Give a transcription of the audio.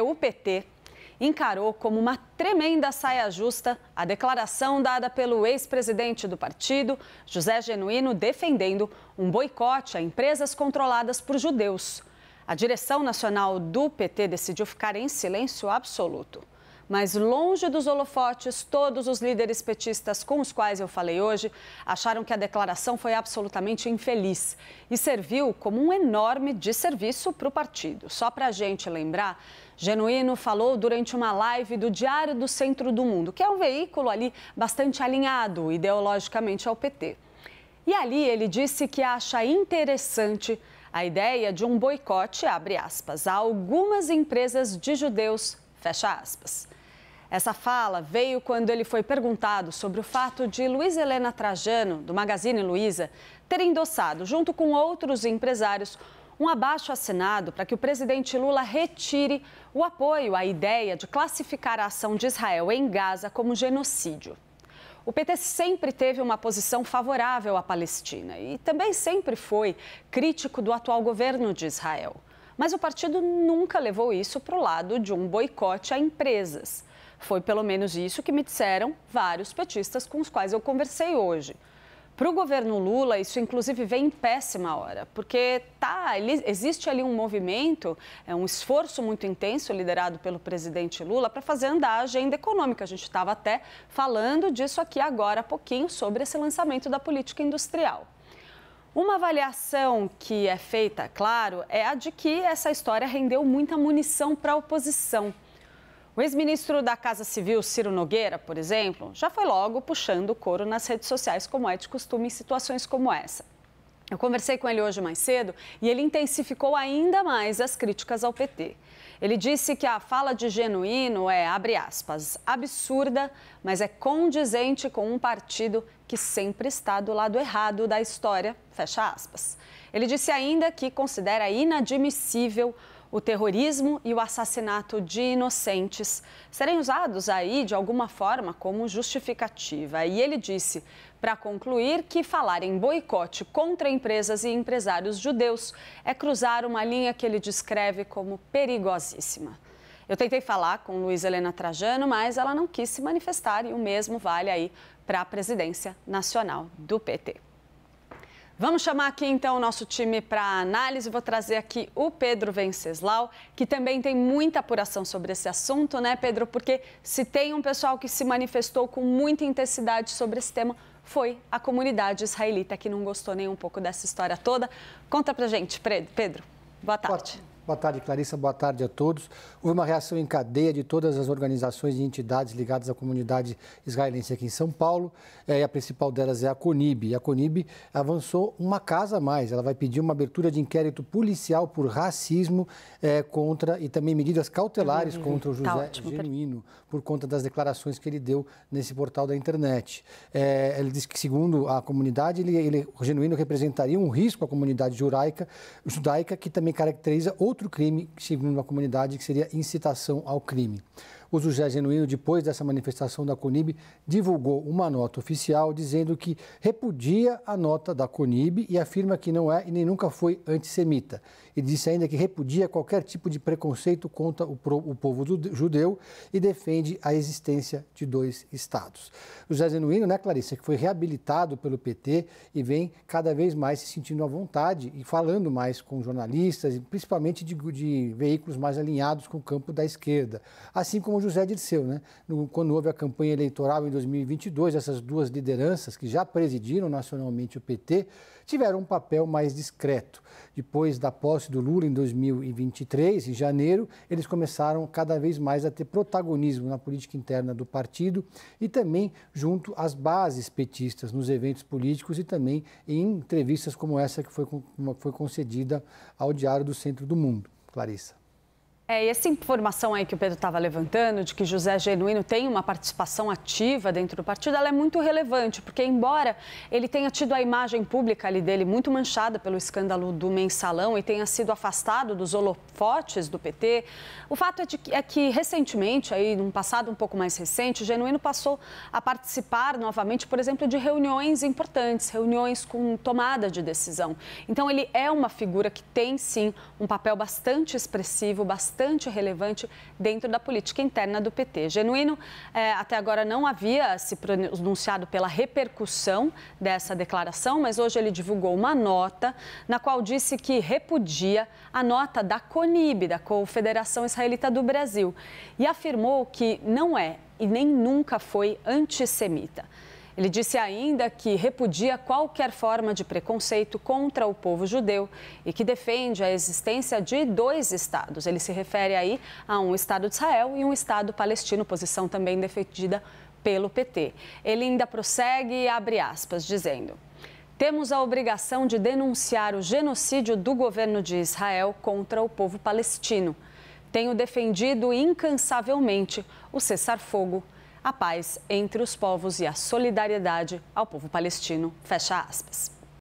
o PT encarou como uma tremenda saia justa a declaração dada pelo ex-presidente do partido, José Genuíno, defendendo um boicote a empresas controladas por judeus. A direção nacional do PT decidiu ficar em silêncio absoluto. Mas longe dos holofotes, todos os líderes petistas com os quais eu falei hoje acharam que a declaração foi absolutamente infeliz e serviu como um enorme desserviço para o partido. Só para a gente lembrar, Genuíno falou durante uma live do Diário do Centro do Mundo, que é um veículo ali bastante alinhado ideologicamente ao PT. E ali ele disse que acha interessante a ideia de um boicote, abre aspas, a algumas empresas de judeus, fecha aspas. Essa fala veio quando ele foi perguntado sobre o fato de Luiz Helena Trajano, do Magazine Luiza, ter endossado, junto com outros empresários, um abaixo assinado para que o presidente Lula retire o apoio à ideia de classificar a ação de Israel em Gaza como genocídio. O PT sempre teve uma posição favorável à Palestina e também sempre foi crítico do atual governo de Israel. Mas o partido nunca levou isso para o lado de um boicote a empresas. Foi pelo menos isso que me disseram vários petistas com os quais eu conversei hoje. Para o governo Lula, isso inclusive vem em péssima hora, porque tá, existe ali um movimento, é um esforço muito intenso liderado pelo presidente Lula para fazer andar a agenda econômica. A gente estava até falando disso aqui agora há pouquinho sobre esse lançamento da política industrial. Uma avaliação que é feita, claro, é a de que essa história rendeu muita munição para a oposição. O ex-ministro da Casa Civil, Ciro Nogueira, por exemplo, já foi logo puxando o couro nas redes sociais, como é de costume em situações como essa. Eu conversei com ele hoje mais cedo e ele intensificou ainda mais as críticas ao PT. Ele disse que a fala de genuíno é, abre aspas, absurda, mas é condizente com um partido que sempre está do lado errado da história, fecha aspas. Ele disse ainda que considera inadmissível o terrorismo e o assassinato de inocentes serem usados aí de alguma forma como justificativa. E ele disse, para concluir, que falar em boicote contra empresas e empresários judeus é cruzar uma linha que ele descreve como perigosíssima. Eu tentei falar com Luiz Helena Trajano, mas ela não quis se manifestar e o mesmo vale aí para a presidência nacional do PT. Vamos chamar aqui então o nosso time para análise. Vou trazer aqui o Pedro Venceslau, que também tem muita apuração sobre esse assunto, né, Pedro? Porque se tem um pessoal que se manifestou com muita intensidade sobre esse tema, foi a comunidade israelita que não gostou nem um pouco dessa história toda. Conta pra gente, Pedro. Boa tarde. Boa. Boa tarde, Clarissa. Boa tarde a todos. Houve uma reação em cadeia de todas as organizações e entidades ligadas à comunidade israelense aqui em São Paulo. É, a principal delas é a CONIB. E a CONIB avançou uma casa a mais. Ela vai pedir uma abertura de inquérito policial por racismo é, contra e também medidas cautelares uhum. contra o tá José tá Genuíno por conta das declarações que ele deu nesse portal da internet. É, ele diz que, segundo a comunidade, ele, ele, o Genuíno representaria um risco à comunidade judaica, judaica que também caracteriza outro outro crime que se comunidade que seria incitação ao crime. O José Genuíno, depois dessa manifestação da Conib, divulgou uma nota oficial dizendo que repudia a nota da Conib e afirma que não é e nem nunca foi antissemita. E disse ainda que repudia qualquer tipo de preconceito contra o, povo judeu e defende a existência de dois estados. O José Genuíno, né, Clarissa, que foi reabilitado pelo PT e vem cada vez mais se sentindo à vontade e falando mais com jornalistas, principalmente de, de veículos mais alinhados com o campo da esquerda. Assim como José Dirceu. Né? No, quando houve a campanha eleitoral em 2022, essas duas lideranças, que já presidiram nacionalmente o PT, tiveram um papel mais discreto. Depois da posse do Lula em 2023, em janeiro, eles começaram cada vez mais a ter protagonismo na política interna do partido e também junto às bases petistas nos eventos políticos e também em entrevistas como essa que foi, foi concedida ao Diário do Centro do Mundo. Clarissa. É, e essa informação aí que o Pedro estava levantando, de que José Genuíno tem uma participação ativa dentro do partido, ela é muito relevante, porque embora ele tenha tido a imagem pública ali dele muito manchada pelo escândalo do mensalão e tenha sido afastado dos holofotes do PT, o fato é, de, é que recentemente, aí num passado um pouco mais recente, Genuíno passou a participar novamente, por exemplo, de reuniões importantes, reuniões com tomada de decisão. Então ele é uma figura que tem sim um papel bastante expressivo, bastante bastante relevante dentro da política interna do PT. Genuíno, é, até agora não havia se pronunciado pela repercussão dessa declaração, mas hoje ele divulgou uma nota na qual disse que repudia a nota da CONIB, da Confederação Israelita do Brasil, e afirmou que não é e nem nunca foi antissemita. Ele disse ainda que repudia qualquer forma de preconceito contra o povo judeu e que defende a existência de dois estados. Ele se refere aí a um Estado de Israel e um Estado palestino, posição também defendida pelo PT. Ele ainda prossegue e abre aspas, dizendo. Temos a obrigação de denunciar o genocídio do governo de Israel contra o povo palestino. Tenho defendido incansavelmente o cessar-fogo a paz entre os povos e a solidariedade ao povo palestino. Fecha aspas.